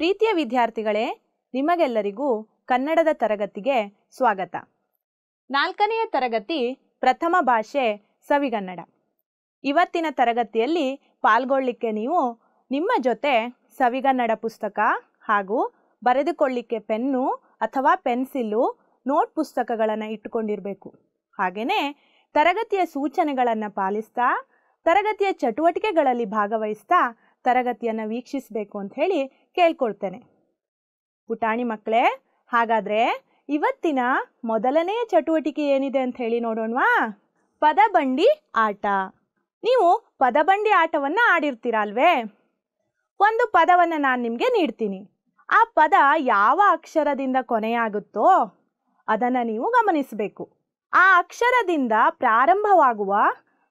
ಪ್ರೀತಿಯ ವಿದ್ಯಾರ್ಥಿಗಳೇ ನಿಮಗೆಲ್ಲರಿಗೂ ಕನ್ನಡದ ತರಗತಿಗೆ ಸ್ವಾಗತ ನಾಲ್ಕನೆಯ ತರಗತಿ ಪ್ರಥಮ ಭಾಷೆ ಸವಿಗನ್ನಡ ಇವತ್ತಿನ ತರಗತಿಯಲ್ಲಿ ಪಾಲ್ಗೊಳ್ಳಿಕ್ಕೆ ನೀವು ನಿಮ್ಮ ಜೊತೆ ಸವಿಗನ್ನಡ ಪುಸ್ತಕ ಹಾಗೂ ಬರೆದುಕೊಳ್ಳಿಕ್ಕೆ ಪೆನ್ನು ಅಥವಾ ಪೆನ್ಸಿಲ್ಲು ನೋಟ್ ಪುಸ್ತಕಗಳನ್ನು ಇಟ್ಟುಕೊಂಡಿರಬೇಕು ಹಾಗೆಯೇ ತರಗತಿಯ ಸೂಚನೆಗಳನ್ನು ಪಾಲಿಸ್ತಾ ತರಗತಿಯ ಚಟುವಟಿಕೆಗಳಲ್ಲಿ ಭಾಗವಹಿಸ್ತಾ ತರಗತಿಯನ್ನು ವೀಕ್ಷಿಸಬೇಕು ಅಂತ ಹೇಳಿ ಕೇಳ್ಕೊಳ್ತೇನೆ ಪುಟಾಣಿ ಮಕ್ಕಳೇ ಹಾಗಾದ್ರೆ ಇವತ್ತಿನ ಮೊದಲನೆಯ ಚಟುವಟಿಕೆ ಏನಿದೆ ಅಂತ ಹೇಳಿ ನೋಡೋಣವಾ ಪದಬಂಡಿ ಆಟ ನೀವು ಪದಬಂಡಿ ಆಟವನ್ನು ಆಡಿರ್ತೀರ ಅಲ್ವೇ ಒಂದು ಪದವನ್ನು ನಾನು ನಿಮಗೆ ನೀಡ್ತೀನಿ ಆ ಪದ ಯಾವ ಅಕ್ಷರದಿಂದ ಕೊನೆಯಾಗುತ್ತೋ ಅದನ್ನ ನೀವು ಗಮನಿಸಬೇಕು ಆ ಅಕ್ಷರದಿಂದ ಪ್ರಾರಂಭವಾಗುವ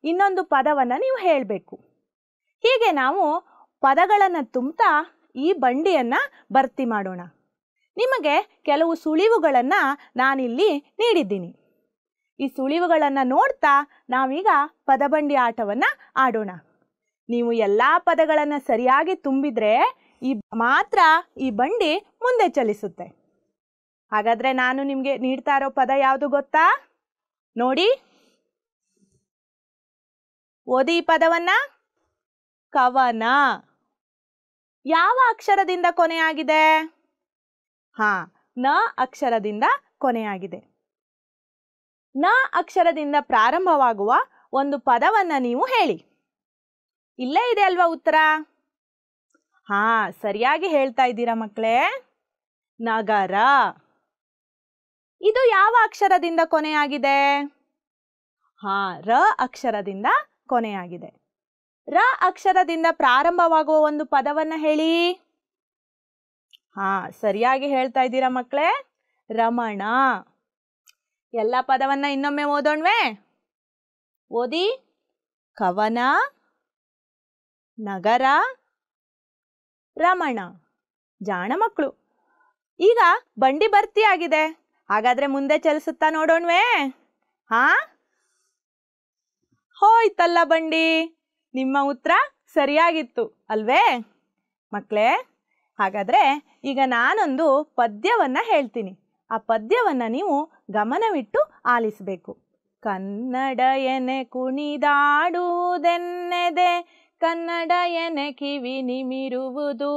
ಇನ್ನೊಂದು ಪದವನ್ನು ನೀವು ಹೇಳಬೇಕು ಹೀಗೆ ನಾವು ಪದಗಳನ್ನು ತುಂಬುತ್ತಾ ಈ ಬಂಡಿಯನ್ನು ಭರ್ತಿ ಮಾಡೋಣ ನಿಮಗೆ ಕೆಲವು ಸುಳಿವುಗಳನ್ನು ನಾನಿಲ್ಲಿ ನೀಡಿದ್ದೀನಿ ಈ ಸುಳಿವುಗಳನ್ನು ನೋಡ್ತಾ ನಾವೀಗ ಪದಬಂಡಿ ಆಟವನ್ನು ಆಡೋಣ ನೀವು ಎಲ್ಲ ಪದಗಳನ್ನು ಸರಿಯಾಗಿ ತುಂಬಿದರೆ ಈ ಮಾತ್ರ ಈ ಬಂಡಿ ಮುಂದೆ ಚಲಿಸುತ್ತೆ ಹಾಗಾದರೆ ನಾನು ನಿಮಗೆ ನೀಡ್ತಾ ಇರೋ ಪದ ಯಾವುದು ಗೊತ್ತಾ ನೋಡಿ ಓದಿ ಈ ಪದವನ್ನು ಕವನ ಯಾವ ಅಕ್ಷರದಿಂದ ಕೊನೆಯಾಗಿದೆ ಹಾ ನ ಅಕ್ಷರದಿಂದ ಕೊನೆಯಾಗಿದೆ ನ ಅಕ್ಷರದಿಂದ ಪ್ರಾರಂಭವಾಗುವ ಒಂದು ಪದವನ್ನ ನೀವು ಹೇಳಿ ಇಲ್ಲೇ ಇದೆ ಅಲ್ವಾ ಉತ್ತರ ಹಾ ಸರಿಯಾಗಿ ಹೇಳ್ತಾ ಇದ್ದೀರಾ ಮಕ್ಕಳೇ ನಗರ ಇದು ಯಾವ ಅಕ್ಷರದಿಂದ ಕೊನೆಯಾಗಿದೆ ಹಾ ರ ಅಕ್ಷರದಿಂದ ಕೊನೆಯಾಗಿದೆ ರ ಅಕ್ಷರದಿಂದ ಪ್ರಾರಂಭವಾಗುವ ಒಂದು ಪದವನ್ನ ಹೇಳಿ ಹಾ ಸರಿಯಾಗಿ ಹೇಳ್ತಾ ಇದ್ದೀರಾ ಮಕ್ಕಳೇ ರಮಣ ಎಲ್ಲ ಪದವನ್ನ ಇನ್ನೊಮ್ಮೆ ಓದೋಣ್ವೆ ಓದಿ ಕವನ ನಗರ ರಮಣ ಜಾಣ ಮಕ್ಕಳು ಈಗ ಬಂಡಿ ಭರ್ತಿ ಆಗಿದೆ ಹಾಗಾದ್ರೆ ಮುಂದೆ ಚಲಿಸುತ್ತಾ ನೋಡೋಣ್ವೆ ಹಾ ಹೋಯ್ತಲ್ಲ ಬಂಡಿ ನಿಮ್ಮ ಉತ್ತರ ಸರಿಯಾಗಿತ್ತು ಅಲ್ವೇ ಮಕ್ಕಳೇ ಹಾಗಾದರೆ ಈಗ ನಾನೊಂದು ಪದ್ಯವನ್ನು ಹೇಳ್ತೀನಿ ಆ ಪದ್ಯವನ್ನು ನೀವು ಗಮನವಿಟ್ಟು ಆಲಿಸಬೇಕು ಕನ್ನಡ ಎನೆ ಕುಣಿದಾಡುವುದೆನ್ನೆದೆ ಕನ್ನಡ ಎನೆ ಕಿವಿ ನಿಮಿರುವುದು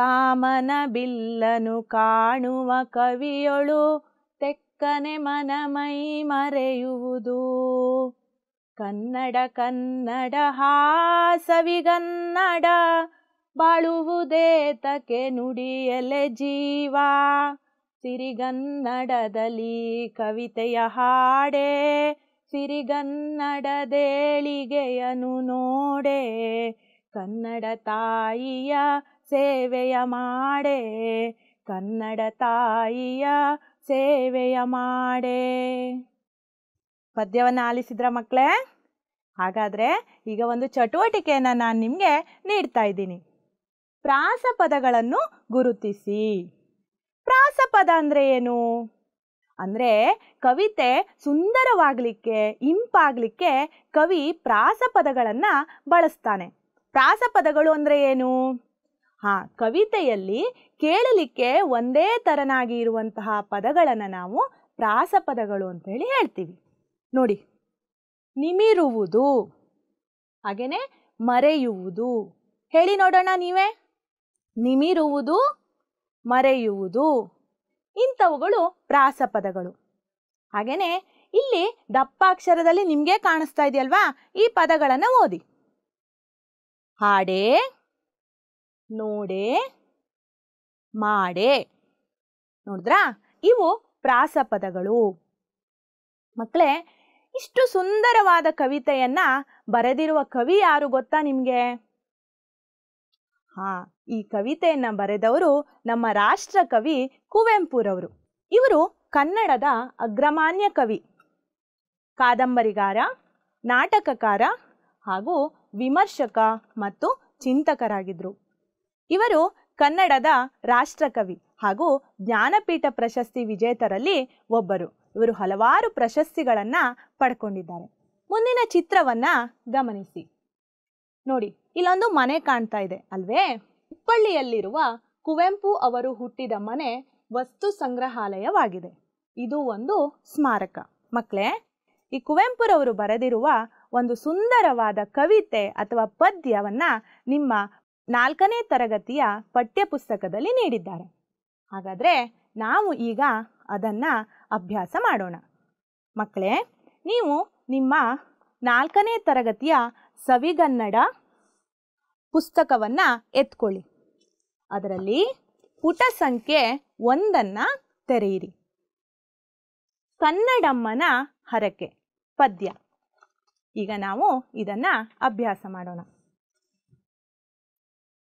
ಕಾಮನ ಬಿಲ್ಲನು ಕಾಣುವ ಕವಿಯೊಳು ತೆಕ್ಕನೆ ಮನಮೈ ಮರೆಯುವುದು ಕನ್ನಡ ಕನ್ನಡ ಹಾಸವಿಗನ್ನಡ ಬಾಳುವುದೇತಕೆ ನುಡಿಯಲೆ ಜೀವ ಸಿರಿಗನ್ನಡದಲ್ಲಿ ಕವಿತೆಯ ಹಾಡೆ ಸಿರಿಗನ್ನಡದೇಳಿಗೆಯನು ನೋಡೆ ಕನ್ನಡ ತಾಯಿಯ ಸೇವೆಯ ಮಾಡೆ ಕನ್ನಡ ತಾಯಿಯ ಸೇವೆಯ ಮಾಡೇ ಪದ್ಯವನ್ನು ಆಲಿಸಿದ್ರ ಮಕ್ಕಳೇ ಹಾಗಾದರೆ ಈಗ ಒಂದು ಚಟುವಟಿಕೆಯನ್ನು ನಾನು ನಿಮಗೆ ನೀಡ್ತಾ ಇದ್ದೀನಿ ಪ್ರಾಸ ಪದಗಳನ್ನು ಗುರುತಿಸಿ ಪ್ರಾಸ ಪದ ಅಂದರೆ ಏನು ಅಂದರೆ ಕವಿತೆ ಸುಂದರವಾಗಲಿಕ್ಕೆ ಇಂಪಾಗಲಿಕ್ಕೆ ಕವಿ ಪ್ರಾಸ ಪದಗಳನ್ನು ಬಳಸ್ತಾನೆ ಪ್ರಾಸ ಪದಗಳು ಅಂದರೆ ಏನು ಹಾಂ ಕವಿತೆಯಲ್ಲಿ ಕೇಳಲಿಕ್ಕೆ ಒಂದೇ ಥರನಾಗಿ ಇರುವಂತಹ ಪದಗಳನ್ನು ನಾವು ಪ್ರಾಸ ಪದಗಳು ಅಂತೇಳಿ ಹೇಳ್ತೀವಿ ನೋಡಿ ನಿಮಿರುವುದು ಹಾಗೇನೆ ಮರೆಯುವುದು ಹೇಳಿ ನೋಡೋಣ ನೀವೇ ನಿಮಿರುವುದು ಮರೆಯುವುದು ಇಂಥವುಗಳು ಪ್ರಾಸಪದಗಳು ಹಾಗೇನೆ ಇಲ್ಲಿ ದಪ್ಪ ಅಕ್ಷರದಲ್ಲಿ ನಿಮಗೆ ಕಾಣಿಸ್ತಾ ಇದೆಯಲ್ವಾ ಈ ಪದಗಳನ್ನು ಓದಿ ಹಾಡೆ ನೋಡೇ ಮಾಡೆ ನೋಡಿದ್ರಾ ಇವು ಪ್ರಾಸಪದಗಳು ಮಕ್ಕಳೇ ಇಷ್ಟು ಸುಂದರವಾದ ಕವಿತೆಯನ್ನ ಬರೆದಿರುವ ಕವಿ ಯಾರು ಗೊತ್ತಾ ನಿಮ್ಗೆ ಹಾ ಈ ಕವಿತೆಯನ್ನ ಬರೆದವರು ನಮ್ಮ ರಾಷ್ಟ್ರ ಕವಿ ಕುವೆಂಪುರವರು ಇವರು ಕನ್ನಡದ ಅಗ್ರಮಾನ್ಯ ಕವಿ ಕಾದಂಬರಿಗಾರ ನಾಟಕಕಾರ ಹಾಗೂ ವಿಮರ್ಶಕ ಮತ್ತು ಚಿಂತಕರಾಗಿದ್ದರು ಇವರು ಕನ್ನಡದ ರಾಷ್ಟ್ರಕವಿ ಹಾಗೂ ಜ್ಞಾನಪೀಠ ಪ್ರಶಸ್ತಿ ವಿಜೇತರಲ್ಲಿ ಒಬ್ಬರು ಇವರು ಹಲವಾರು ಪ್ರಶಸ್ತಿಗಳನ್ನು ಪಡ್ಕೊಂಡಿದ್ದಾರೆ ಮುಂದಿನ ಚಿತ್ರವನ್ನ ಗಮನಿಸಿ ನೋಡಿ ಇಲ್ಲೊಂದು ಮನೆ ಕಾಣ್ತಾ ಇದೆ ಅಲ್ವೇ ಹುಬ್ಬಳ್ಳಿಯಲ್ಲಿರುವ ಕುವೆಂಪು ಅವರು ಹುಟ್ಟಿದ ಮನೆ ವಸ್ತು ಸಂಗ್ರಹಾಲಯವಾಗಿದೆ ಇದು ಒಂದು ಸ್ಮಾರಕ ಮಕ್ಕಳೇ ಈ ಕುವೆಂಪುರವರು ಬರೆದಿರುವ ಒಂದು ಸುಂದರವಾದ ಕವಿತೆ ಅಥವಾ ಪದ್ಯವನ್ನ ನಿಮ್ಮ ನಾಲ್ಕನೇ ತರಗತಿಯ ಪಠ್ಯಪುಸ್ತಕದಲ್ಲಿ ನೀಡಿದ್ದಾರೆ ಹಾಗಾದ್ರೆ ನಾವು ಈಗ ಅದನ್ನ ಅಭ್ಯಾಸ ಮಾಡೋಣ ಮಕ್ಕಳೇ ನೀವು ನಿಮ್ಮ ನಾಲ್ಕನೇ ತರಗತಿಯ ಸವಿಗನ್ನಡ ಪುಸ್ತಕವನ್ನು ಎತ್ಕೊಳ್ಳಿ ಅದರಲ್ಲಿ ಪುಟ ಸಂಖ್ಯೆ ಒಂದನ್ನು ತೆರೆಯಿರಿ ಕನ್ನಡಮ್ಮನ ಹರಕೆ ಪದ್ಯ ಈಗ ನಾವು ಇದನ್ನು ಅಭ್ಯಾಸ ಮಾಡೋಣ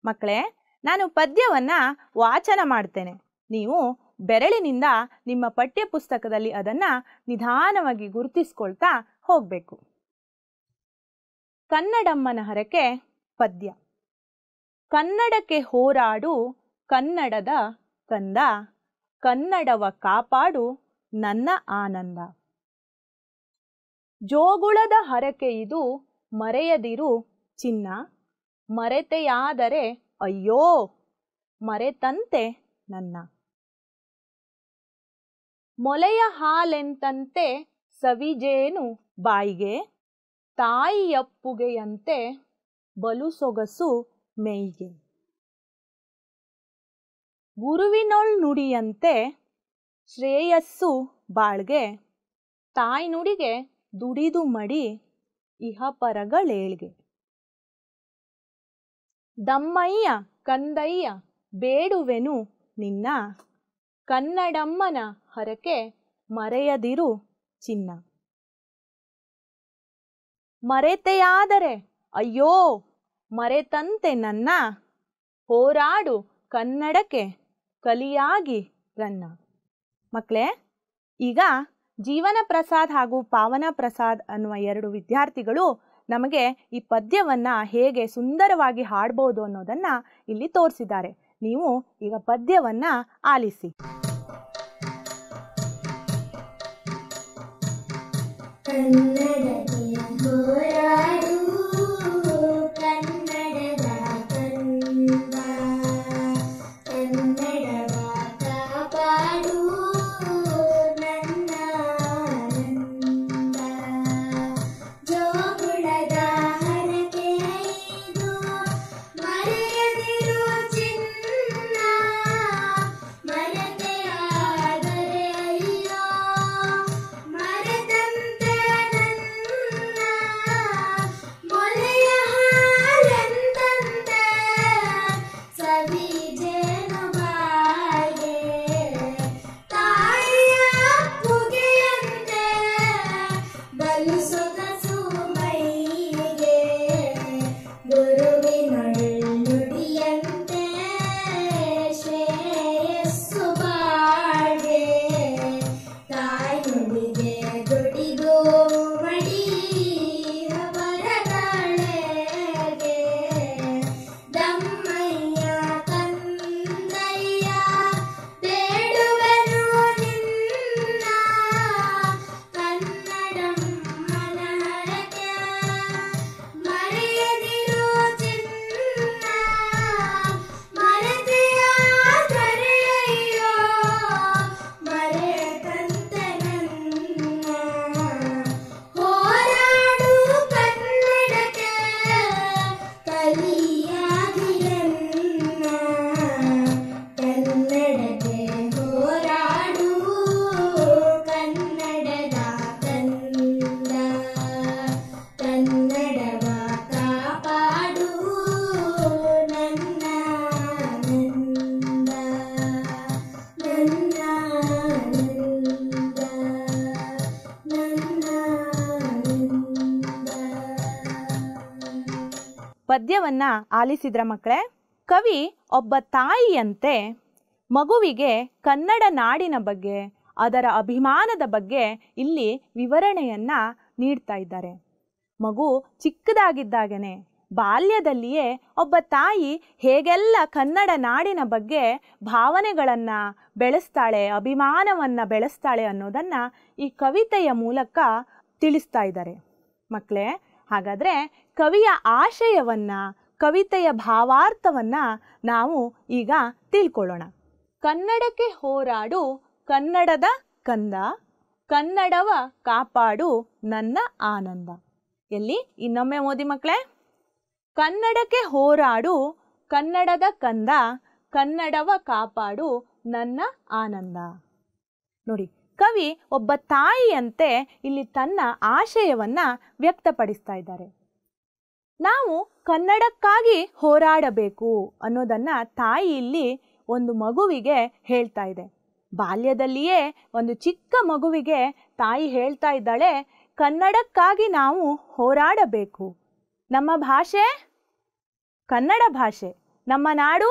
ಮಕ್ಕಳೇ ನಾನು ಪದ್ಯವನ್ನು ವಾಚನ ಮಾಡ್ತೇನೆ ನೀವು ಬೆರಳಿನಿಂದ ನಿಮ್ಮ ಪಠ್ಯಪುಸ್ತಕದಲ್ಲಿ ಅದನ್ನು ನಿಧಾನವಾಗಿ ಗುರುತಿಸ್ಕೊಳ್ತಾ ಹೋಗಬೇಕು ಕನ್ನಡಮ್ಮನ ಹರಕೆ ಪದ್ಯ ಕನ್ನಡಕ್ಕೆ ಹೋರಾಡು ಕನ್ನಡದ ಕಂದ ಕನ್ನಡವ ಕಾಪಾಡು ನನ್ನ ಆನಂದ ಜೋಗುಳದ ಹರಕೆ ಇದು ಮರೆಯದಿರು ಚಿನ್ನ ಮರೆತೆಯಾದರೆ ಅಯ್ಯೋ ಮರೆತಂತೆ ನನ್ನ ಮೊಲೆಯ ಹಾಲೆಂತಂತೆ ಸವಿಜೇನು ಬಾಯಿಗೆ ತಾಯಿಯಪ್ಪುಗೆಯಂತೆ ಬಲು ಸೊಗಸು ಮೇಯಿಗೆ ಗುರುವಿನೊಳ್ ನುಡಿಯಂತೆ ಶ್ರೇಯಸ್ಸು ಬಾಳ್ಗೆ ತಾಯಿ ನುಡಿಗೆ ದುಡಿದು ಮಡಿ ಇಹ ದಮ್ಮಯ್ಯ ಕಂದಯ್ಯ ಬೇಡುವೆನು ನಿನ್ನ ಕನ್ನಡಮ್ಮನ ಹರಕೆ ಮರೆಯದಿರು ಚಿನ್ನ ಮರೆತೆಯಾದರೆ ಅಯ್ಯೋ ಮರೆತಂತೆ ನನ್ನ ಹೋರಾಡು ಕನ್ನಡಕ್ಕೆ ಕಲಿಯಾಗಿ ರನ್ನ ಮಕ್ಕಳೇ ಈಗ ಜೀವನ ಪ್ರಸಾದ್ ಹಾಗೂ ಪಾವನ ಪ್ರಸಾದ್ ಅನ್ನುವ ಎರಡು ವಿದ್ಯಾರ್ಥಿಗಳು ನಮಗೆ ಈ ಪದ್ಯವನ್ನು ಹೇಗೆ ಸುಂದರವಾಗಿ ಹಾಡ್ಬೋದು ಅನ್ನೋದನ್ನು ಇಲ್ಲಿ ತೋರಿಸಿದ್ದಾರೆ ನೀವು ಈಗ ಪದ್ಯವನ್ನ ಆಲಿಸಿ ಪದ್ಯವನ್ನ ಆಲಿಸಿದ್ರ ಮಕ್ಕಳೇ ಕವಿ ಒಬ್ಬ ತಾಯಿಯಂತೆ ಮಗುವಿಗೆ ಕನ್ನಡ ನಾಡಿನ ಬಗ್ಗೆ ಅದರ ಅಭಿಮಾನದ ಬಗ್ಗೆ ಇಲ್ಲಿ ವಿವರಣೆಯನ್ನ ನೀಡ್ತಾ ಇದ್ದಾರೆ ಮಗು ಚಿಕ್ಕದಾಗಿದ್ದಾಗನೇ ಬಾಲ್ಯದಲ್ಲಿಯೇ ಒಬ್ಬ ತಾಯಿ ಹೇಗೆಲ್ಲ ಕನ್ನಡ ನಾಡಿನ ಬಗ್ಗೆ ಭಾವನೆಗಳನ್ನು ಬೆಳೆಸ್ತಾಳೆ ಅಭಿಮಾನವನ್ನು ಬೆಳೆಸ್ತಾಳೆ ಅನ್ನೋದನ್ನು ಈ ಕವಿತೆಯ ಮೂಲಕ ತಿಳಿಸ್ತಾ ಇದ್ದಾರೆ ಮಕ್ಕಳೇ ಹಾಗಾದರೆ ಕವಿಯ ಆಶಯವನ್ನು ಕವಿತೆಯ ಭಾವಾರ್ಥವನ್ನು ನಾವು ಈಗ ತಿಳ್ಕೊಳ್ಳೋಣ ಕನ್ನಡಕ್ಕೆ ಹೋರಾಡು ಕನ್ನಡದ ಕಂದ ಕನ್ನಡವ ಕಾಪಾಡು ನನ್ನ ಆನಂದ ಎಲ್ಲಿ ಇನ್ನೊಮ್ಮೆ ಓದಿ ಮಕ್ಕಳೇ ಕನ್ನಡಕ್ಕೆ ಹೋರಾಡು ಕನ್ನಡದ ಕಂದ ಕನ್ನಡವ ಕಾಪಾಡು ನನ್ನ ಆನಂದ ನೋಡಿ ಕವಿ ಒಬ್ಬ ತಾಯಿಯಂತೆ ಇಲ್ಲಿ ತನ್ನ ಆಶಯವನ್ನು ವ್ಯಕ್ತಪಡಿಸ್ತಾ ಇದ್ದಾರೆ ನಾವು ಕನ್ನಡಕ್ಕಾಗಿ ಹೋರಾಡಬೇಕು ಅನ್ನೋದನ್ನು ತಾಯಿ ಇಲ್ಲಿ ಒಂದು ಮಗುವಿಗೆ ಹೇಳ್ತಾ ಇದೆ ಬಾಲ್ಯದಲ್ಲಿಯೇ ಒಂದು ಚಿಕ್ಕ ಮಗುವಿಗೆ ತಾಯಿ ಹೇಳ್ತಾ ಇದ್ದಾಳೆ ಕನ್ನಡಕ್ಕಾಗಿ ನಾವು ಹೋರಾಡಬೇಕು ನಮ್ಮ ಭಾಷೆ ಕನ್ನಡ ಭಾಷೆ ನಮ್ಮ ನಾಡು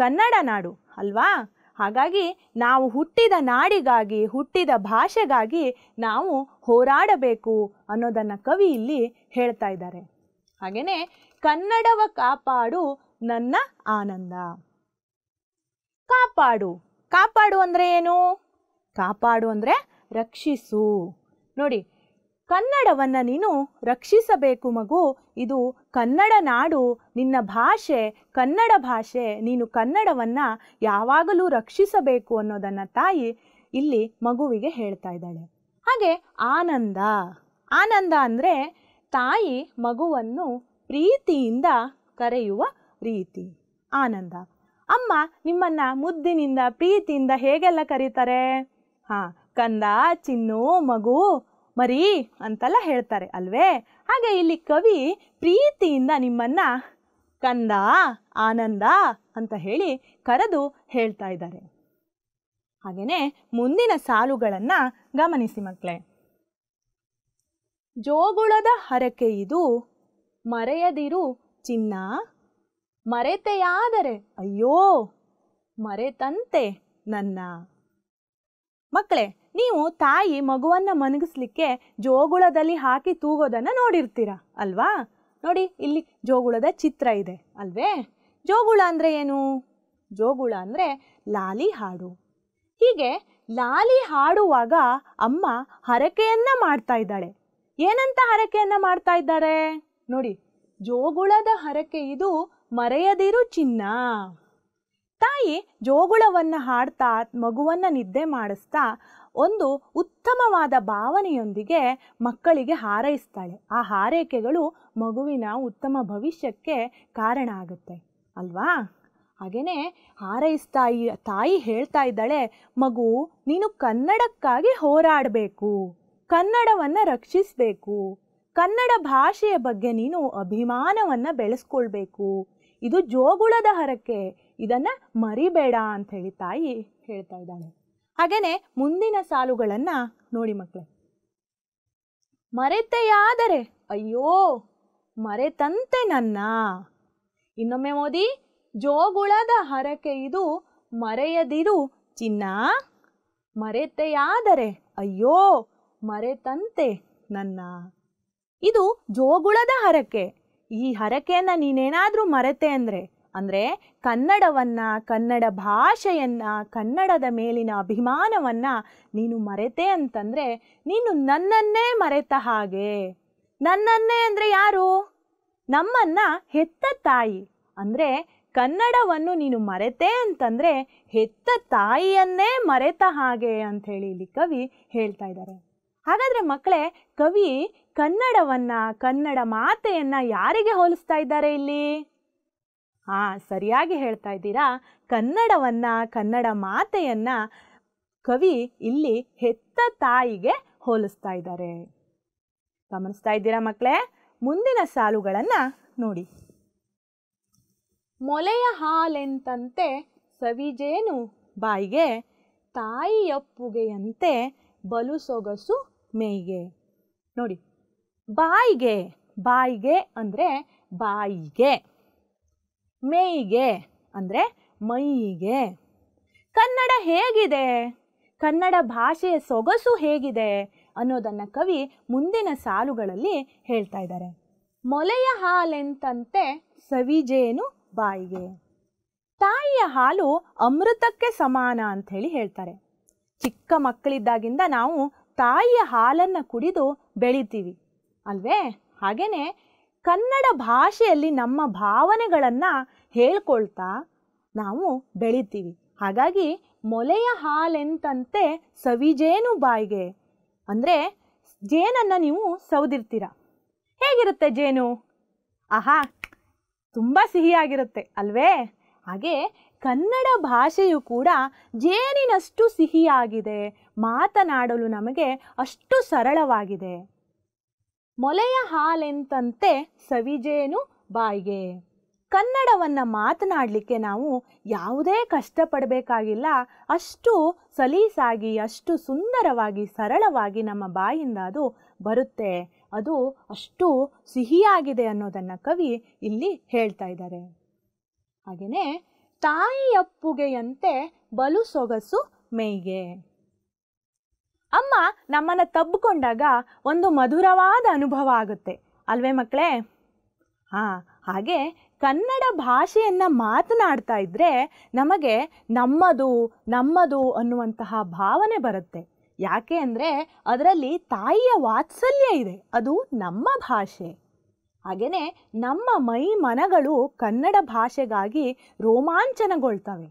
ಕನ್ನಡ ನಾಡು ಅಲ್ವಾ ಹಾಗಾಗಿ ನಾವು ಹುಟ್ಟಿದ ನಾಡಿಗಾಗಿ ಹುಟ್ಟಿದ ಭಾಷೆಗಾಗಿ ನಾವು ಹೋರಾಡಬೇಕು ಅನ್ನೋದನ್ನು ಕವಿ ಇಲ್ಲಿ ಹೇಳ್ತಾ ಇದ್ದಾರೆ ಹಾಗೆಯೇ ಕನ್ನಡವ ಕಾಪಾಡು ನನ್ನ ಆನಂದ ಕಾಪಾಡು ಕಾಪಾಡು ಅಂದರೆ ಏನು ಕಾಪಾಡು ಅಂದರೆ ರಕ್ಷಿಸು ನೋಡಿ ಕನ್ನಡವನ್ನು ನೀನು ರಕ್ಷಿಸಬೇಕು ಮಗು ಇದು ಕನ್ನಡ ನಾಡು ನಿನ್ನ ಭಾಷೆ ಕನ್ನಡ ಭಾಷೆ ನೀನು ಕನ್ನಡವನ್ನು ಯಾವಾಗಲೂ ರಕ್ಷಿಸಬೇಕು ಅನ್ನೋದನ್ನು ತಾಯಿ ಇಲ್ಲಿ ಮಗುವಿಗೆ ಹೇಳ್ತಾ ಇದ್ದಾಳೆ ಹಾಗೆ ಆನಂದ ಆನಂದ ಅಂದರೆ ತಾಯಿ ಮಗುವನ್ನು ಪ್ರೀತಿಯಿಂದ ಕರೆಯುವ ರೀತಿ ಆನಂದ ಅಮ್ಮ ನಿಮ್ಮನ್ನ ಮುದ್ದಿನಿಂದ ಪ್ರೀತಿಯಿಂದ ಹೇಗೆಲ್ಲ ಕರೀತಾರೆ ಹಾಂ ಕಂದ ಚಿನ್ನು ಮಗು ಮರಿ ಅಂತೆಲ್ಲ ಹೇಳ್ತಾರೆ ಅಲ್ವೇ ಹಾಗೆ ಇಲ್ಲಿ ಕವಿ ಪ್ರೀತಿಯಿಂದ ನಿಮ್ಮನ್ನ ಕಂದ ಆನಂದ ಅಂತ ಹೇಳಿ ಕರೆದು ಹೇಳ್ತಾ ಇದ್ದಾರೆ ಹಾಗೆಯೇ ಮುಂದಿನ ಸಾಲುಗಳನ್ನು ಗಮನಿಸಿ ಮಕ್ಕಳೇ ಜೋಗುಳದ ಹರಕೆ ಇದು ಮರೆಯದಿರು ಚಿನ್ನ ಮರೆತೆಯಾದರೆ ಅಯ್ಯೋ ಮರೆತಂತೆ ನನ್ನ ಮಕ್ಕಳೇ ನೀವು ತಾಯಿ ಮಗುವನ್ನ ಮನಗಿಸ್ಲಿಕ್ಕೆ ಜೋಗುಳದಲ್ಲಿ ಹಾಕಿ ತೂಗೋದನ್ನ ನೋಡಿರ್ತೀರ ಅಲ್ವಾ ನೋಡಿ ಇಲ್ಲಿ ಜೋಗುಳದ ಚಿತ್ರ ಇದೆ ಅಲ್ವೇ ಜೋಗುಳ ಅಂದ್ರೆ ಏನು ಜೋಗುಳ ಅಂದ್ರೆ ಲಾಲಿ ಹಾಡು ಹೀಗೆ ಲಾಲಿ ಹಾಡುವಾಗ ಅಮ್ಮ ಹರಕೆಯನ್ನ ಮಾಡ್ತಾ ಇದ್ದಾಳೆ ಏನಂತ ಹರಕೆಯನ್ನ ಮಾಡ್ತಾ ಇದ್ದಾರೆ ನೋಡಿ ಜೋಗುಳದ ಹರಕೆ ಇದು ಮರೆಯದಿರು ಚಿನ್ನ ತಾಯಿ ಜೋಗುಳವನ್ನ ಹಾಡ್ತಾ ಮಗುವನ್ನ ನಿದ್ದೆ ಮಾಡಿಸ್ತಾ ಒಂದು ಉತ್ತಮವಾದ ಭಾವನೆಯೊಂದಿಗೆ ಮಕ್ಕಳಿಗೆ ಹಾರೈಸ್ತಾಳೆ ಆ ಹಾರೈಕೆಗಳು ಮಗುವಿನ ಉತ್ತಮ ಭವಿಷ್ಯಕ್ಕೆ ಕಾರಣ ಆಗುತ್ತೆ ಅಲ್ವಾ ಹಾಗೆಯೇ ಹಾರೈಸ್ತಾಯಿ ತಾಯಿ ಹೇಳ್ತಾ ಇದ್ದಾಳೆ ಮಗು ನೀನು ಕನ್ನಡಕ್ಕಾಗಿ ಹೋರಾಡಬೇಕು ಕನ್ನಡವನ್ನು ರಕ್ಷಿಸಬೇಕು ಕನ್ನಡ ಭಾಷೆಯ ಬಗ್ಗೆ ನೀನು ಅಭಿಮಾನವನ್ನು ಬೆಳೆಸ್ಕೊಳ್ಬೇಕು ಇದು ಜೋಗುಳದ ಹರಕೆ ಇದನ್ನು ಮರಿಬೇಡ ಅಂಥೇಳಿ ತಾಯಿ ಹೇಳ್ತಾ ಇದ್ದಾಳೆ ಹಾಗೇನೆ ಮುಂದಿನ ಸಾಲುಗಳನ್ನ ನೋಡಿ ಮಕ್ಕಳೇ ಮರೆತೆಯಾದರೆ ಅಯ್ಯೋ ಮರೆತಂತೆ ನನ್ನ ಇನ್ನೊಮ್ಮೆ ಓದಿ ಜೋಗುಳದ ಹರಕೆ ಇದು ಮರೆಯದಿರು ಚಿನ್ನ ಮರೆತೆಯಾದರೆ ಅಯ್ಯೋ ಮರೆತಂತೆ ನನ್ನ ಇದು ಜೋಗುಳದ ಹರಕೆ ಈ ಹರಕೆಯನ್ನು ನೀನೇನಾದರೂ ಮರೆತೆ ಅಂದರೆ ಅಂದರೆ ಕನ್ನಡವನ್ನು ಕನ್ನಡ ಭಾಷೆಯನ್ನು ಕನ್ನಡದ ಮೇಲಿನ ಅಭಿಮಾನವನ್ನು ನೀನು ಮರೆತೆ ಅಂತಂದರೆ ನೀನು ನನ್ನನ್ನೇ ಮರೆತ ಹಾಗೆ ನನ್ನನ್ನೇ ಅಂದರೆ ಯಾರು ನಮ್ಮನ್ನು ಹೆತ್ತ ತಾಯಿ ಅಂದರೆ ಕನ್ನಡವನ್ನು ನೀನು ಮರೆತೆ ಅಂತಂದರೆ ಹೆತ್ತ ತಾಯಿಯನ್ನೇ ಮರೆತ ಹಾಗೆ ಅಂಥೇಳಿ ಇಲ್ಲಿ ಕವಿ ಹೇಳ್ತಾ ಇದ್ದಾರೆ ಹಾಗಾದರೆ ಮಕ್ಕಳೇ ಕವಿ ಕನ್ನಡವನ್ನು ಕನ್ನಡ ಮಾತೆಯನ್ನು ಯಾರಿಗೆ ಹೋಲಿಸ್ತಾ ಇದ್ದಾರೆ ಇಲ್ಲಿ ಹಾಂ ಸರಿಯಾಗಿ ಹೇಳ್ತಾ ಇದ್ದೀರಾ ಕನ್ನಡವನ್ನು ಕನ್ನಡ ಮಾತೆಯನ್ನು ಕವಿ ಇಲ್ಲಿ ಹೆತ್ತ ತಾಯಿಗೆ ಹೋಲಿಸ್ತಾ ಇದ್ದಾರೆ ಗಮನಿಸ್ತಾ ಇದ್ದೀರಾ ಮಕ್ಕಳೇ ಮುಂದಿನ ಸಾಲುಗಳನ್ನು ನೋಡಿ ಮೊಲೆಯ ಹಾಲೆಂತಂತೆ ಸವಿಜೇನು ಬಾಯಿಗೆ ತಾಯಿಯಪ್ಪುಗೆಯಂತೆ ಬಲು ಸೊಗಸು ಮೇಯ್ಗೆ ನೋಡಿ ಬಾಯಿಗೆ ಬಾಯಿಗೆ ಅಂದರೆ ಬಾಯಿಗೆ ಮೇಯಿಗೆ ಅಂದರೆ ಮೈಗೆ ಕನ್ನಡ ಹೇಗಿದೆ ಕನ್ನಡ ಭಾಷೆಯ ಸೊಗಸು ಹೇಗಿದೆ ಅನ್ನೋದನ್ನು ಕವಿ ಮುಂದಿನ ಸಾಲುಗಳಲ್ಲಿ ಹೇಳ್ತಾ ಇದ್ದಾರೆ ಮೊಲೆಯ ಹಾಲೆಂತಂತೆ ಸವಿಜೇನು ಬಾಯಿಗೆ ತಾಯಿಯ ಹಾಲು ಅಮೃತಕ್ಕೆ ಸಮಾನ ಅಂಥೇಳಿ ಹೇಳ್ತಾರೆ ಚಿಕ್ಕ ಮಕ್ಕಳಿದ್ದಾಗಿಂದ ನಾವು ತಾಯಿಯ ಹಾಲನ್ನು ಕುಡಿದು ಬೆಳಿತೀವಿ ಅಲ್ವೇ ಹಾಗೆಯೇ ಕನ್ನಡ ಭಾಷೆಯಲ್ಲಿ ನಮ್ಮ ಭಾವನೆಗಳನ್ನು ಹೇಳ್ಕೊಳ್ತಾ ನಾವು ಬೆಳಿತೀವಿ ಹಾಗಾಗಿ ಮೊಲೆಯ ಹಾಲೆಂತಂತೆ ಸವಿಜೇನು ಬಾಯಿಗೆ ಅಂದರೆ ಜೇನನ್ನು ನೀವು ಸವದಿರ್ತೀರ ಹೇಗಿರುತ್ತೆ ಜೇನು ಆಹಾ ತುಂಬ ಸಿಹಿಯಾಗಿರುತ್ತೆ ಅಲ್ವೇ ಹಾಗೆ ಕನ್ನಡ ಭಾಷೆಯು ಕೂಡ ಜೇನಿನಷ್ಟು ಸಿಹಿಯಾಗಿದೆ ಮಾತನಾಡಲು ನಮಗೆ ಅಷ್ಟು ಸರಳವಾಗಿದೆ ಮೊಲೆಯ ಹಾಲೆಂತಂತೆ ಸವಿಜೇನು ಬಾಯಿಗೆ ಕನ್ನಡವನ್ನು ಮಾತನಾಡಲಿಕ್ಕೆ ನಾವು ಯಾವುದೇ ಕಷ್ಟಪಡಬೇಕಾಗಿಲ್ಲ ಅಷ್ಟು ಸಲೀಸಾಗಿ ಅಷ್ಟು ಸುಂದರವಾಗಿ ಸರಳವಾಗಿ ನಮ್ಮ ಬಾಯಿಂದ ಅದು ಬರುತ್ತೆ ಅದು ಅಷ್ಟು ಸಿಹಿಯಾಗಿದೆ ಅನ್ನೋದನ್ನು ಕವಿ ಇಲ್ಲಿ ಹೇಳ್ತಾ ಇದ್ದಾರೆ ಹಾಗೆಯೇ ತಾಯಿಯಪ್ಪುಗೆಯಂತೆ ಬಲು ಸೊಗಸು ಮೇಯ್ಗೆ ಅಮ್ಮ ನಮ್ಮನ್ನು ತಬ್ಬಿಕೊಂಡಾಗ ಒಂದು ಮಧುರವಾದ ಅನುಭವ ಆಗುತ್ತೆ ಅಲ್ವೇ ಮಕ್ಕಳೇ ಹಾಂ ಹಾಗೆ ಕನ್ನಡ ಭಾಷೆಯನ್ನು ಮಾತನಾಡ್ತಾ ಇದ್ದರೆ ನಮಗೆ ನಮ್ಮದು ನಮ್ಮದು ಅನ್ನುವಂತಹ ಭಾವನೆ ಬರುತ್ತೆ ಯಾಕೆ ಅಂದರೆ ಅದರಲ್ಲಿ ತಾಯಿಯ ವಾತ್ಸಲ್ಯ ಇದೆ ಅದು ನಮ್ಮ ಭಾಷೆ ಹಾಗೆಯೇ ನಮ್ಮ ಮೈ ಮನಗಳು ಕನ್ನಡ ಭಾಷೆಗಾಗಿ ರೋಮಾಂಚನಗೊಳ್ತವೆ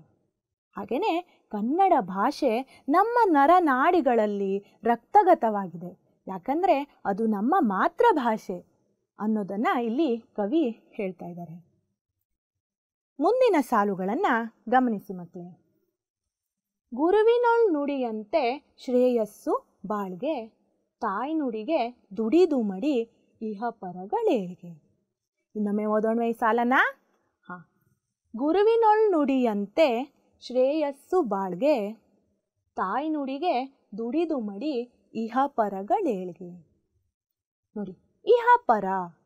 ಹಾಗೆಯೇ ಕನ್ನಡ ಭಾಷೆ ನಮ್ಮ ನರನಾಡಿಗಳಲ್ಲಿ ರಕ್ತಗತವಾಗಿದೆ ಯಾಕಂದರೆ ಅದು ನಮ್ಮ ಮಾತೃಭಾಷೆ ಅನ್ನೋದನ್ನು ಇಲ್ಲಿ ಕವಿ ಹೇಳ್ತಾ ಇದ್ದಾರೆ ಮುಂದಿನ ಸಾಲುಗಳನ್ನು ಗಮನಿಸಿ ಮಕ್ಕಳೇ ಗುರುವಿನೊಳ್ ನುಡಿಯಂತೆ ಶ್ರೇಯಸ್ಸು ಬಾಳ್ಗೆ ತಾಯ್ನುಡಿಗೆ ದುಡಿದು ಮಡಿ ಇಹ ಪರಗಳೇಗೆ ಇನ್ನೊಮ್ಮೆ ಓದೋಣ ಈ ಸಾಲನ ಹಾ ಗುರುವಿನೊಳ್ ನುಡಿಯಂತೆ ಶ್ರೇಯಸ್ಸು ಬಾಳ್ಗೆ ತಾಯಿ ನುಡಿಗೆ ದುಡಿದು ಮಡಿ ಇಹ ಪರಗಳೇಳ್ಗೆ ನೋಡಿ ಇಹ ಪರ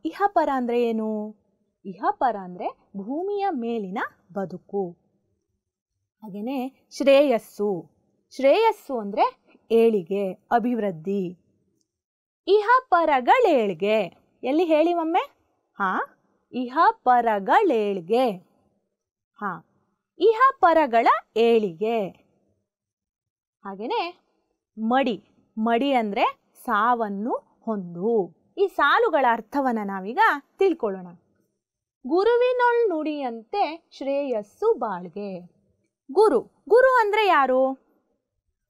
ಇಹ ಪರ ಅಂದರೆ ಏನು ಇಹ ಪರ ಅಂದರೆ ಭೂಮಿಯ ಮೇಲಿನ ಬದುಕು ಹಾಗೆಯೇ ಶ್ರೇಯಸ್ಸು ಶ್ರೇಯಸ್ಸು ಅಂದರೆ ಏಳಿಗೆ ಅಭಿವೃದ್ಧಿ ಇಹ ಪರಗಳೇಳ್ಗೆ ಎಲ್ಲಿ ಹೇಳಿ ಒಮ್ಮೆ ಹಾಂ ಇಹ ಪರಗಳೇಳ್ಗೆ ಹಾಂ ಇಹ ಪರಗಳ ಏಳಿಗೆ ಹಾಗೆಯೇ ಮಡಿ ಮಡಿ ಅಂದರೆ ಸಾವನ್ನು ಹೊಂದು ಈ ಸಾಲುಗಳ ಅರ್ಥವನ್ನು ನಾವೀಗ ತಿಳ್ಕೊಳ್ಳೋಣ ಗುರುವಿನೊಳ್ ನುಡಿಯಂತೆ ಶ್ರೇಯಸ್ಸು ಬಾಳ್ಗೆ ಗುರು ಗುರು ಅಂದರೆ ಯಾರು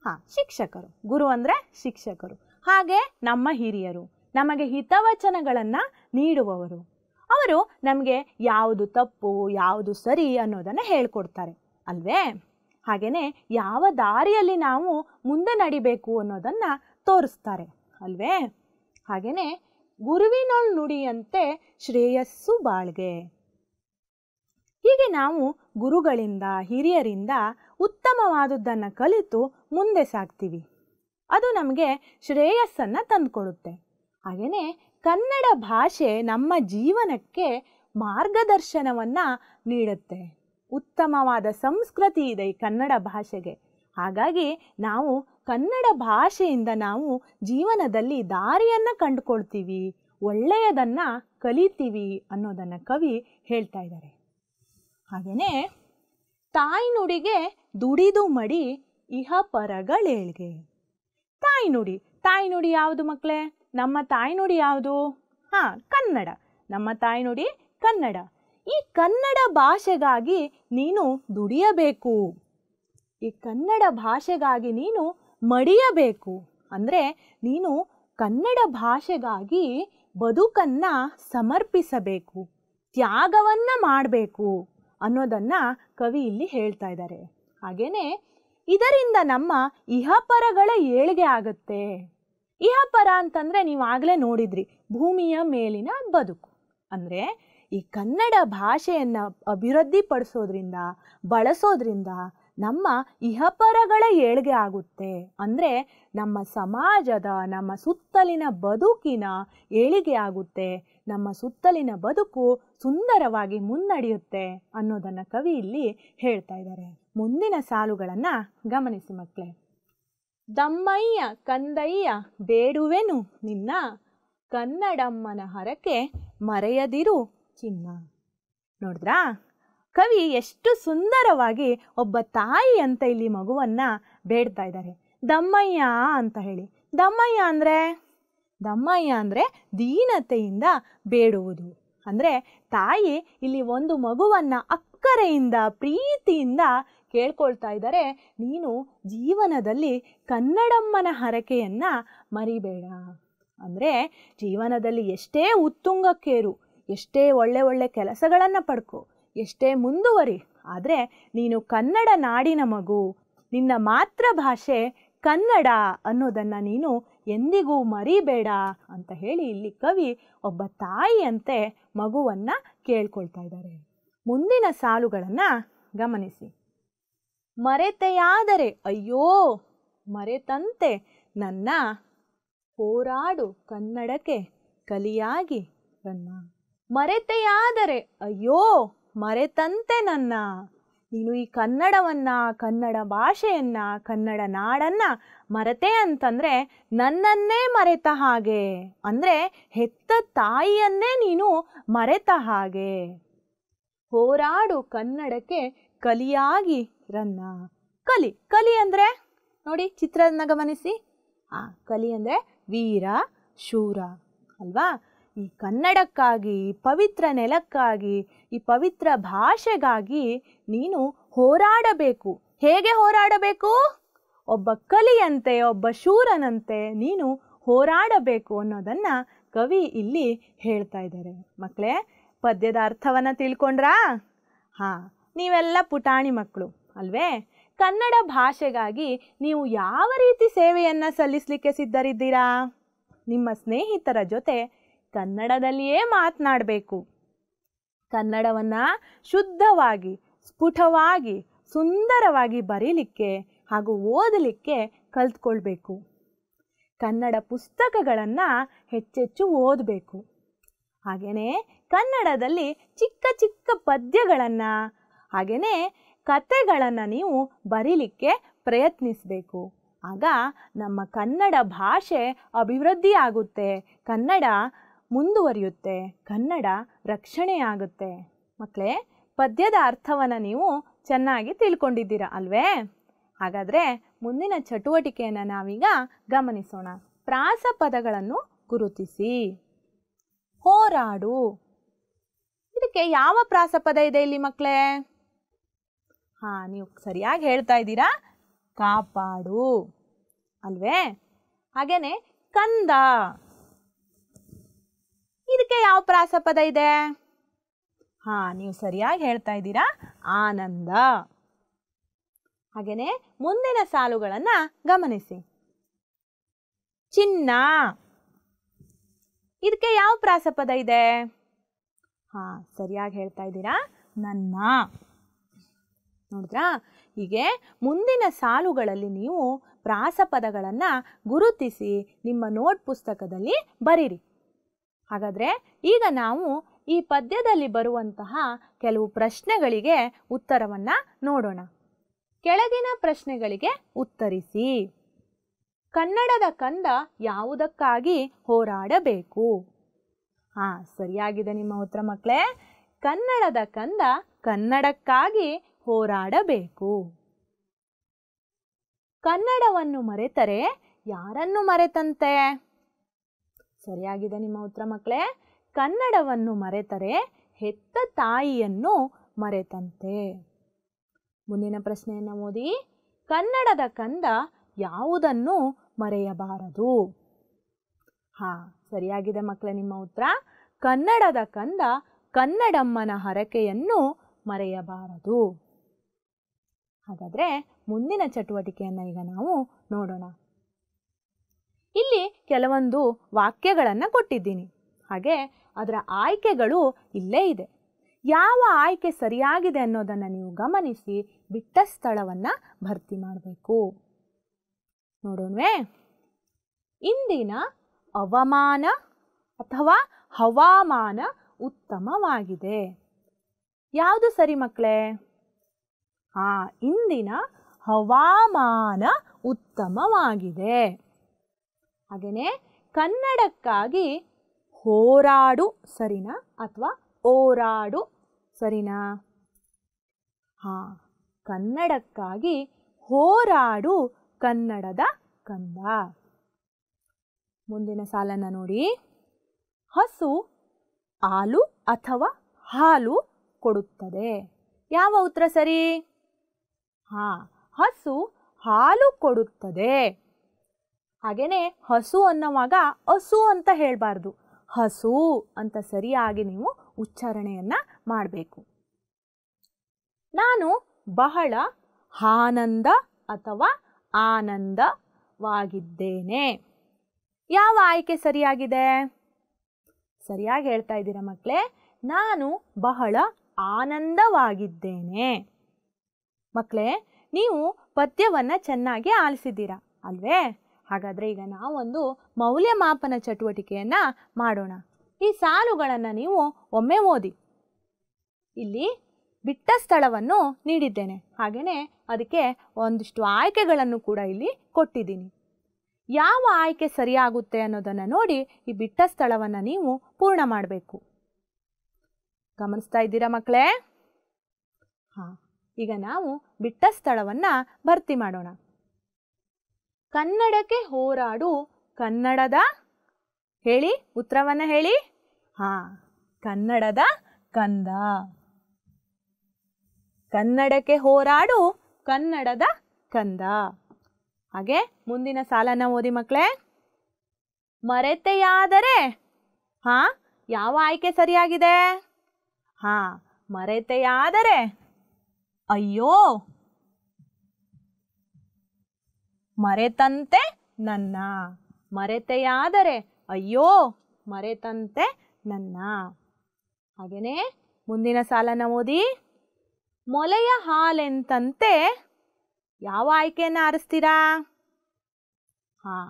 ಹಾ ಶಿಕ್ಷಕರು ಗುರು ಅಂದರೆ ಶಿಕ್ಷಕರು ಹಾಗೆ ನಮ್ಮ ಹಿರಿಯರು ನಮಗೆ ಹಿತವಚನಗಳನ್ನು ನೀಡುವವರು ಅವರು ನಮಗೆ ಯಾವುದು ತಪ್ಪು ಯಾವುದು ಸರಿ ಅನ್ನೋದನ್ನು ಹೇಳ್ಕೊಡ್ತಾರೆ ಅಲ್ವೇ ಹಾಗೆಯೇ ಯಾವ ದಾರಿಯಲ್ಲಿ ನಾವು ಮುಂದೆ ನಡಿಬೇಕು ಅನ್ನೋದನ್ನು ತೋರಿಸ್ತಾರೆ ಅಲ್ವೇ ಹಾಗೆಯೇ ಗುರುವಿನೊಳ್ ನುಡಿಯಂತೆ ಶ್ರೇಯಸ್ಸು ಬಾಳ್ಗೆ ಹೀಗೆ ನಾವು ಗುರುಗಳಿಂದ ಹಿರಿಯರಿಂದ ಉತ್ತಮವಾದುದನ್ನು ಕಲಿತು ಮುಂದೆ ಸಾಗ್ತೀವಿ ಅದು ನಮಗೆ ಶ್ರೇಯಸ್ಸನ್ನು ತಂದುಕೊಡುತ್ತೆ ಹಾಗೆಯೇ ಕನ್ನಡ ಭಾಷೆ ನಮ್ಮ ಜೀವನಕ್ಕೆ ಮಾರ್ಗದರ್ಶನವನ್ನು ನೀಡುತ್ತೆ ಉತ್ತಮವಾದ ಸಂಸ್ಕೃತಿ ಇದೆ ಈ ಕನ್ನಡ ಭಾಷೆಗೆ ಹಾಗಾಗಿ ನಾವು ಕನ್ನಡ ಭಾಷೆಯಿಂದ ನಾವು ಜೀವನದಲ್ಲಿ ದಾರಿಯನ್ನು ಕಂಡುಕೊಳ್ತೀವಿ ಒಳ್ಳೆಯದನ್ನು ಕಲಿತೀವಿ ಅನ್ನೋದನ್ನು ಕವಿ ಹೇಳ್ತಾ ಇದ್ದಾರೆ ಹಾಗೆಯೇ ತಾಯ್ನುಡಿಗೆ ದುಡಿದು ಮಡಿ ಇಹ ಪರಗಳೇಳ್ಗೆ ತಾಯ್ನುಡಿ ತಾಯ್ನುಡಿ ಯಾವುದು ಮಕ್ಕಳೇ ನಮ್ಮ ತಾಯ್ನುಡಿ ಯಾವುದು ಹಾಂ ಕನ್ನಡ ನಮ್ಮ ತಾಯ್ನುಡಿ ಕನ್ನಡ ಈ ಕನ್ನಡ ಭಾಷೆಗಾಗಿ ನೀನು ದುಡಿಯಬೇಕು ಈ ಕನ್ನಡ ಭಾಷೆಗಾಗಿ ನೀನು ಮಡಿಯಬೇಕು ಅಂದರೆ ನೀನು ಕನ್ನಡ ಭಾಷೆಗಾಗಿ ಬದುಕನ್ನು ಸಮರ್ಪಿಸಬೇಕು ತ್ಯಾಗವನ್ನು ಮಾಡಬೇಕು ಅನ್ನೋದನ್ನು ಕವಿ ಇಲ್ಲಿ ಹೇಳ್ತಾ ಇದ್ದಾರೆ ಹಾಗೆಯೇ ಇದರಿಂದ ನಮ್ಮ ಇಹಪರಗಳ ಏಳಿಗೆ ಆಗುತ್ತೆ ಇಹಪರ ಅಂತಂದರೆ ನೀವು ಆಗಲೇ ನೋಡಿದ್ರಿ ಭೂಮಿಯ ಮೇಲಿನ ಬದುಕು ಅಂದರೆ ಈ ಕನ್ನಡ ಭಾಷೆಯನ್ನು ಅಭಿವೃದ್ಧಿಪಡಿಸೋದ್ರಿಂದ ಬಳಸೋದ್ರಿಂದ ನಮ್ಮ ಇಹಪರಗಳ ಏಳ್ಗೆ ಆಗುತ್ತೆ ಅಂದರೆ ನಮ್ಮ ಸಮಾಜದ ನಮ್ಮ ಸುತ್ತಲಿನ ಬದುಕಿನ ಏಳಿಗೆ ಆಗುತ್ತೆ ನಮ್ಮ ಸುತ್ತಲಿನ ಬದುಕು ಸುಂದರವಾಗಿ ಮುನ್ನಡೆಯುತ್ತೆ ಅನ್ನೋದನ್ನು ಕವಿ ಇಲ್ಲಿ ಹೇಳ್ತಾ ಇದ್ದಾರೆ ಮುಂದಿನ ಸಾಲುಗಳನ್ನು ಗಮನಿಸಿ ಮಕ್ಕಳೇ ದಮ್ಮಯ್ಯ ಕಂದಯ್ಯ ಬೇಡುವೆನು ನಿನ್ನ ಕನ್ನಡಮ್ಮನ ಹರಕೆ ಮರೆಯದಿರು ಚಿನ್ನ ನೋಡಿದ್ರಾ ಕವಿ ಎಷ್ಟು ಸುಂದರವಾಗಿ ಒಬ್ಬ ತಾಯಿ ಅಂತ ಇಲ್ಲಿ ಮಗುವನ್ನ ಬೇಡ್ತಾ ಇದ್ದಾರೆ ದಮ್ಮಯ್ಯ ಅಂತ ಹೇಳಿ ದಮ್ಮಯ್ಯ ಅಂದರೆ ದಮ್ಮಯ್ಯ ಅಂದರೆ ದೀನತೆಯಿಂದ ಬೇಡುವುದು ಅಂದರೆ ತಾಯಿ ಇಲ್ಲಿ ಒಂದು ಮಗುವನ್ನ ಅಕ್ಕರೆಯಿಂದ ಪ್ರೀತಿಯಿಂದ ಕೇಳ್ಕೊಳ್ತಾ ಇದ್ದಾರೆ ನೀನು ಜೀವನದಲ್ಲಿ ಕನ್ನಡಮ್ಮನ ಹರಕೆಯನ್ನು ಮರಿಬೇಡ ಅಂದರೆ ಜೀವನದಲ್ಲಿ ಎಷ್ಟೇ ಉತ್ತುಂಗಕ್ಕೇರು ಎಷ್ಟೇ ಒಳ್ಳೆ ಒಳ್ಳೆ ಕೆಲಸಗಳನ್ನು ಪಡ್ಕೋ ಎಷ್ಟೇ ಮುಂದುವರಿ ಆದರೆ ನೀನು ಕನ್ನಡ ನಾಡಿನ ಮಗು ನಿನ್ನ ಮಾತೃಭಾಷೆ ಕನ್ನಡ ಅನ್ನೋದನ್ನು ನೀನು ಎಂದಿಗೂ ಮರಿಬೇಡ ಅಂತ ಹೇಳಿ ಇಲ್ಲಿ ಕವಿ ಒಬ್ಬ ತಾಯಿಯಂತೆ ಮಗುವನ್ನು ಕೇಳ್ಕೊಳ್ತಾ ಇದ್ದಾರೆ ಮುಂದಿನ ಸಾಲುಗಳನ್ನು ಗಮನಿಸಿ ಮರೆತೆಯಾದರೆ ಅಯ್ಯೋ ಮರೆತಂತೆ ನನ್ನ ಹೋರಾಡು ಕನ್ನಡಕ್ಕೆ ಕಲಿಯಾಗಿ ನನ್ನ ಮರೆತೆಯಾದರೆ ಅಯ್ಯೋ ಮರೆತಂತೆ ನನ್ನ ನೀನು ಈ ಕನ್ನಡವನ್ನು ಕನ್ನಡ ಭಾಷೆಯನ್ನು ಕನ್ನಡ ನಾಡನ್ನು ಮರೆತೆ ಅಂತಂದರೆ ನನ್ನನ್ನೇ ಮರೆತ ಹಾಗೆ ಅಂದರೆ ಹೆತ್ತ ತಾಯಿಯನ್ನೇ ನೀನು ಮರೆತ ಹಾಗೆ ಹೋರಾಡು ಕನ್ನಡಕ್ಕೆ ಕಲಿಯಾಗಿ ಚಿತ್ರನ್ನ ಕಲಿ ಕಲಿ ಅಂದರೆ ನೋಡಿ ಚಿತ್ರನ್ನ ಗಮನಿಸಿ ಆ ಕಲಿ ಅಂದರೆ ವೀರ ಶೂರ ಅಲ್ವಾ ಈ ಕನ್ನಡಕ್ಕಾಗಿ ಈ ಪವಿತ್ರ ನೆಲಕ್ಕಾಗಿ ಈ ಪವಿತ್ರ ಭಾಷೆಗಾಗಿ ನೀನು ಹೋರಾಡಬೇಕು ಹೇಗೆ ಹೋರಾಡಬೇಕು ಒಬ್ಬ ಕಲಿಯಂತೆ ಒಬ್ಬ ಶೂರನಂತೆ ನೀನು ಹೋರಾಡಬೇಕು ಅನ್ನೋದನ್ನು ಕವಿ ಇಲ್ಲಿ ಹೇಳ್ತಾ ಇದ್ದಾರೆ ಮಕ್ಕಳೇ ಪದ್ಯದ ಅರ್ಥವನ್ನು ತಿಳ್ಕೊಂಡ್ರಾ ಹಾಂ ನೀವೆಲ್ಲ ಪುಟಾಣಿ ಮಕ್ಕಳು ಅಲ್ವೇ ಕನ್ನಡ ಭಾಷೆಗಾಗಿ ನೀವು ಯಾವ ರೀತಿ ಸೇವೆಯನ್ನು ಸಲ್ಲಿಸಲಿಕ್ಕೆ ಸಿದ್ಧರಿದ್ದೀರಾ ನಿಮ್ಮ ಸ್ನೇಹಿತರ ಜೊತೆ ಕನ್ನಡದಲ್ಲಿಯೇ ಮಾತನಾಡಬೇಕು ಕನ್ನಡವನ್ನು ಶುದ್ಧವಾಗಿ ಸ್ಫುಟವಾಗಿ ಸುಂದರವಾಗಿ ಬರೀಲಿಕ್ಕೆ ಹಾಗೂ ಓದಲಿಕ್ಕೆ ಕಲ್ತ್ಕೊಳ್ಬೇಕು ಕನ್ನಡ ಪುಸ್ತಕಗಳನ್ನು ಹೆಚ್ಚೆಚ್ಚು ಓದಬೇಕು ಹಾಗೆಯೇ ಕನ್ನಡದಲ್ಲಿ ಚಿಕ್ಕ ಚಿಕ್ಕ ಪದ್ಯಗಳನ್ನು ಹಾಗೆಯೇ ಕತೆಗಳನ್ನು ನೀವು ಬರೀಲಿಕ್ಕೆ ಪ್ರಯತ್ನಿಸಬೇಕು ಆಗ ನಮ್ಮ ಕನ್ನಡ ಭಾಷೆ ಅಭಿವೃದ್ಧಿಯಾಗುತ್ತೆ ಕನ್ನಡ ಮುಂದುವರಿಯುತ್ತೆ ಕನ್ನಡ ರಕ್ಷಣೆಯಾಗುತ್ತೆ ಮಕ್ಕಳೇ ಪದ್ಯದ ಅರ್ಥವನ್ನು ನೀವು ಚೆನ್ನಾಗಿ ತಿಳ್ಕೊಂಡಿದ್ದೀರ ಅಲ್ವೇ ಹಾಗಾದರೆ ಮುಂದಿನ ಚಟುವಟಿಕೆಯನ್ನು ನಾವೀಗ ಗಮನಿಸೋಣ ಪ್ರಾಸ ಪದಗಳನ್ನು ಗುರುತಿಸಿ ಹೋರಾಡು ಇದಕ್ಕೆ ಯಾವ ಪ್ರಾಸಪದ ಇದೆ ಇಲ್ಲಿ ಮಕ್ಕಳೇ ಹಾ ನೀವು ಸರಿಯಾಗಿ ಹೇಳ್ತಾ ಇದ್ದೀರಾ ಕಾಪಾಡು ಅಲ್ವೇ ಹಾಗೇನೆ ಕಂದ ಇದಕ್ಕೆ ಯಾವ ಪ್ರಾಸಪದ ಇದೆ ಹಾ ನೀವು ಸರಿಯಾಗಿ ಹೇಳ್ತಾ ಇದ್ದೀರಾ ಆನಂದ ಹಾಗೇನೆ ಮುಂದಿನ ಸಾಲುಗಳನ್ನ ಗಮನಿಸಿ ಚಿನ್ನ ಇದಕ್ಕೆ ಯಾವ ಪ್ರಾಸಪದ ಇದೆ ಹಾ ಸರಿಯಾಗಿ ಹೇಳ್ತಾ ಇದ್ದೀರಾ ನನ್ನ ನೋಡಿದ್ರಾ ಹೀಗೆ ಮುಂದಿನ ಸಾಲುಗಳಲ್ಲಿ ನೀವು ಪ್ರಾಸಪದಗಳನ್ನು ಗುರುತಿಸಿ ನಿಮ್ಮ ನೋಟ್ ಪುಸ್ತಕದಲ್ಲಿ ಬರೀರಿ ಹಾಗಾದರೆ ಈಗ ನಾವು ಈ ಪದ್ಯದಲ್ಲಿ ಬರುವಂತಹ ಕೆಲವು ಪ್ರಶ್ನೆಗಳಿಗೆ ಉತ್ತರವನ್ನು ನೋಡೋಣ ಕೆಳಗಿನ ಪ್ರಶ್ನೆಗಳಿಗೆ ಉತ್ತರಿಸಿ ಕನ್ನಡದ ಕಂದ ಯಾವುದಕ್ಕಾಗಿ ಹೋರಾಡಬೇಕು ಹಾಂ ಸರಿಯಾಗಿದೆ ನಿಮ್ಮ ಉತ್ತರ ಮಕ್ಕಳೇ ಕನ್ನಡದ ಕಂದ ಕನ್ನಡಕ್ಕಾಗಿ ಹೋರಾಡಬೇಕು ಕನ್ನಡವನ್ನು ಮರೆತರೆ ಯಾರನ್ನು ಮರೆತಂತೆ ಸರಿಯಾಗಿದೆ ನಿಮ್ಮ ಉತ್ತರ ಮಕ್ಕಳೇ ಕನ್ನಡವನ್ನು ಮರೆತರೆ ಹೆತ್ತ ತಾಯಿಯನ್ನು ಮರೆತಂತೆ ಮುಂದಿನ ಪ್ರಶ್ನೆಯನ್ನು ಓದಿ ಕನ್ನಡದ ಕಂದ ಯಾವುದನ್ನು ಮರೆಯಬಾರದು ಹಾ ಸರಿಯಾಗಿದೆ ಮಕ್ಕಳೇ ನಿಮ್ಮ ಉತ್ತರ ಕನ್ನಡದ ಕಂದ ಕನ್ನಡಮ್ಮನ ಹರಕೆಯನ್ನು ಮರೆಯಬಾರದು ಹಾಗಾದರೆ ಮುಂದಿನ ಚಟುವಟಿಕೆಯನ್ನು ಈಗ ನಾವು ನೋಡೋಣ ಇಲ್ಲಿ ಕೆಲವೊಂದು ವಾಕ್ಯಗಳನ್ನು ಕೊಟ್ಟಿದ್ದೀನಿ ಹಾಗೆ ಅದರ ಆಯ್ಕೆಗಳು ಇಲ್ಲೇ ಇದೆ ಯಾವ ಆಯ್ಕೆ ಸರಿಯಾಗಿದೆ ಅನ್ನೋದನ್ನು ನೀವು ಗಮನಿಸಿ ಬಿಟ್ಟ ಸ್ಥಳವನ್ನು ಭರ್ತಿ ಮಾಡಬೇಕು ನೋಡೋಣವೇ ಇಂದಿನ ಅವಮಾನ ಅಥವಾ ಹವಾಮಾನ ಉತ್ತಮವಾಗಿದೆ ಯಾವುದು ಸರಿ ಮಕ್ಕಳೇ ಆ ಇಂದಿನ ಹವಾಮಾನ ಉತ್ತಮವಾಗಿದೆ ಹಾಗೆಯೇ ಕನ್ನಡಕ್ಕಾಗಿ ಹೋರಾಡು ಸರಿನಾ ಅಥವಾ ಓರಾಡು ಸರಿನಾ ಹಾ ಕನ್ನಡಕ್ಕಾಗಿ ಹೋರಾಡು ಕನ್ನಡದ ಕಂದ ಮುಂದಿನ ಸಾಲನ್ನ ನೋಡಿ ಹಸು ಹಾಲು ಅಥವಾ ಹಾಲು ಕೊಡುತ್ತದೆ ಯಾವ ಉತ್ತರ ಸರಿ ಹಾ ಹಸು ಹಾಲು ಕೊಡುತ್ತದೆ ಹಾಗೆಯೇ ಹಸು ಅನ್ನುವಾಗ ಹಸು ಅಂತ ಹೇಳಬಾರ್ದು ಹಸು ಅಂತ ಸರಿಯಾಗಿ ನೀವು ಉಚ್ಚಾರಣೆಯನ್ನು ಮಾಡಬೇಕು ನಾನು ಬಹಳ ಆನಂದ ಅಥವಾ ಆನಂದವಾಗಿದ್ದೇನೆ ಯಾವ ಆಯ್ಕೆ ಸರಿಯಾಗಿದೆ ಸರಿಯಾಗಿ ಹೇಳ್ತಾ ಇದ್ದೀರಾ ಮಕ್ಕಳೇ ನಾನು ಬಹಳ ಆನಂದವಾಗಿದ್ದೇನೆ ಮಕ್ಕಳೇ ನೀವು ಪದ್ಯವನ್ನು ಚೆನ್ನಾಗಿ ಆಲಿಸಿದ್ದೀರಾ ಅಲ್ವೇ ಹಾಗಾದರೆ ಈಗ ನಾವೊಂದು ಮೌಲ್ಯಮಾಪನ ಚಟುವಟಿಕೆಯನ್ನು ಮಾಡೋಣ ಈ ಸಾಲುಗಳನ್ನು ನೀವು ಒಮ್ಮೆ ಓದಿ ಇಲ್ಲಿ ಬಿಟ್ಟ ಸ್ಥಳವನ್ನು ನೀಡಿದ್ದೇನೆ ಹಾಗೆಯೇ ಅದಕ್ಕೆ ಒಂದಿಷ್ಟು ಆಯ್ಕೆಗಳನ್ನು ಕೂಡ ಇಲ್ಲಿ ಕೊಟ್ಟಿದ್ದೀನಿ ಯಾವ ಆಯ್ಕೆ ಸರಿಯಾಗುತ್ತೆ ಅನ್ನೋದನ್ನು ನೋಡಿ ಈ ಬಿಟ್ಟ ಸ್ಥಳವನ್ನು ನೀವು ಪೂರ್ಣ ಮಾಡಬೇಕು ಗಮನಿಸ್ತಾ ಇದ್ದೀರಾ ಮಕ್ಕಳೇ ಹಾಂ ಈಗ ನಾವು ಬಿಟ್ಟ ಸ್ಥಳವನ್ನು ಭರ್ತಿ ಮಾಡೋಣ ಕನ್ನಡಕ್ಕೆ ಹೋರಾಡು ಕನ್ನಡದ ಹೇಳಿ ಉತ್ತರವನ್ನ ಹೇಳಿ ಹಾ ಕನ್ನಡದ ಕಂದ ಕನ್ನಡಕ್ಕೆ ಹೋರಾಡು ಕನ್ನಡದ ಕಂದ ಹಾಗೆ ಮುಂದಿನ ಸಾಲನ ಓದಿ ಮಕ್ಕಳೇ ಮರೆತೆಯಾದರೆ ಹಾ ಯಾವ ಆಯ್ಕೆ ಸರಿಯಾಗಿದೆ ಹಾ ಮರೆತೆಯಾದರೆ ಅಯ್ಯೋ ಮರೆತಂತೆ ನನ್ನ ಮರೆತೆಯಾದರೆ ಅಯ್ಯೋ ಮರೆತಂತೆ ನನ್ನ ಹಾಗೆಯೇ ಮುಂದಿನ ಸಾಲನ ಓದಿ ಮೊಲೆಯ ಹಾಲೆಂತಂತೆ ಯಾವ ಆಯ್ಕೆಯನ್ನು ಆರಿಸ್ತೀರಾ ಹಾಂ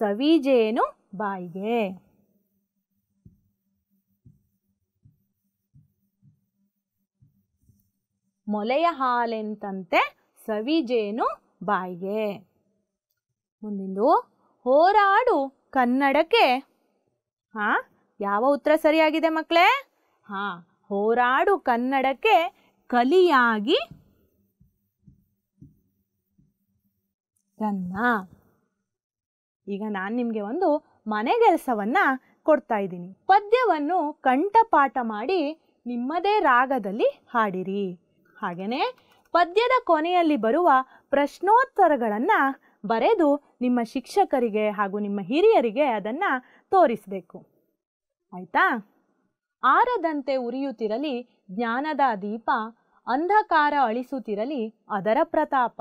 ಸವಿಜೇನು ಬಾಯಿಗೆ ಮೊಲೆಯ ಹಾಲೆಂತಂತೆ ಸವಿಜೇನು ಬಾಯಿಗೆ ಮುಂದಿಂದು ಹೋರಾಡು ಕನ್ನಡಕ್ಕೆ ಹಾ ಯಾವ ಉತ್ತರ ಸರಿಯಾಗಿದೆ ಮಕ್ಕಳೇ ಹಾ ಹೋರಾಡು ಕನ್ನಡಕ್ಕೆ ಕಲಿಯಾಗಿ ರನ್ನ ಈಗ ನಾನು ನಿಮಗೆ ಒಂದು ಮನೆಗೆಲಸವನ್ನು ಕೊಡ್ತಾ ಇದ್ದೀನಿ ಪದ್ಯವನ್ನು ಕಂಠಪಾಠ ಮಾಡಿ ನಿಮ್ಮದೇ ರಾಗದಲ್ಲಿ ಹಾಡಿರಿ ಹಾಗೆಯೇ ಪದ್ಯದ ಕೊನೆಯಲ್ಲಿ ಬರುವ ಪ್ರಶ್ನೋತ್ತರಗಳನ್ನು ಬರೆದು ನಿಮ್ಮ ಶಿಕ್ಷಕರಿಗೆ ಹಾಗೂ ನಿಮ್ಮ ಹಿರಿಯರಿಗೆ ಅದನ್ನು ತೋರಿಸಬೇಕು ಆಯಿತಾ ಆರದಂತೆ ಉರಿಯುತ್ತಿರಲಿ ಜ್ಞಾನದ ದೀಪ ಅಂಧಕಾರ ಅಳಿಸುತ್ತಿರಲಿ ಅದರ ಪ್ರತಾಪ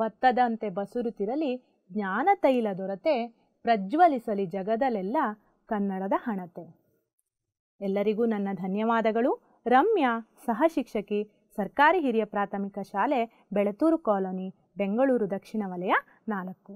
ಬತ್ತದಂತೆ ಬಸುರುತ್ತಿರಲಿ ಜ್ಞಾನ ತೈಲ ದೊರತೆ ಪ್ರಜ್ವಲಿಸಲಿ ಜಗದಲೆಲ್ಲ ಕನ್ನಡದ ಹಣತೆ ಎಲ್ಲರಿಗೂ ನನ್ನ ಧನ್ಯವಾದಗಳು ರಮ್ಯಾ ಸಹ ಸರ್ಕಾರಿ ಹಿರಿಯ ಪ್ರಾಥಮಿಕ ಶಾಲೆ ಬೆಳತೂರು ಕಾಲೋನಿ ಬೆಂಗಳೂರು ದಕ್ಷಿಣ ವಲಯ ನಾಲ್ಕು